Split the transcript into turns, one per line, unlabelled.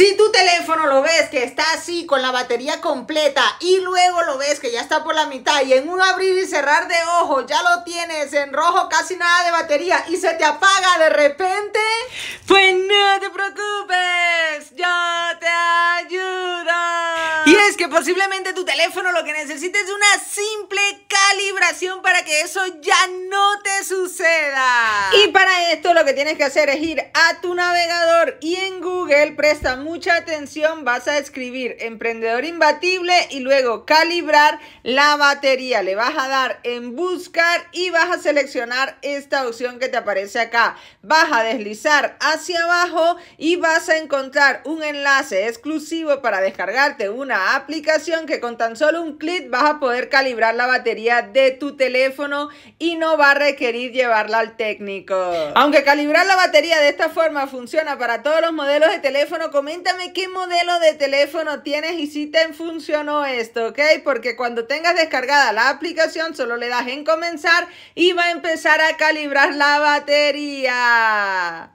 Si tu teléfono lo ves que está así con la batería completa y luego lo ves que ya está por la mitad y en un abrir y cerrar de ojos ya lo tienes en rojo casi nada de batería y se te apaga de repente, pues no te preocupes, yo te ayudo. Y es que posiblemente tu teléfono lo que necesites es una simple calibración para que eso ya no te suceda. Y para esto lo que tienes que hacer es ir a tu navegador y en Google presta mucha atención, vas a escribir emprendedor imbatible y luego calibrar la batería. Le vas a dar en buscar y vas a seleccionar esta opción que te aparece acá. Vas a deslizar hacia abajo y vas a encontrar un enlace exclusivo para descargarte una aplicación que con tan solo un clic vas a poder calibrar la batería de tu teléfono y no va a requerir llevarla al técnico. Aunque calibrar la batería de esta forma funciona para todos los modelos de teléfono, coméntame qué modelo de teléfono tienes y si te funcionó esto, ¿ok? Porque cuando tengas descargada la aplicación solo le das en comenzar y va a empezar a calibrar la batería.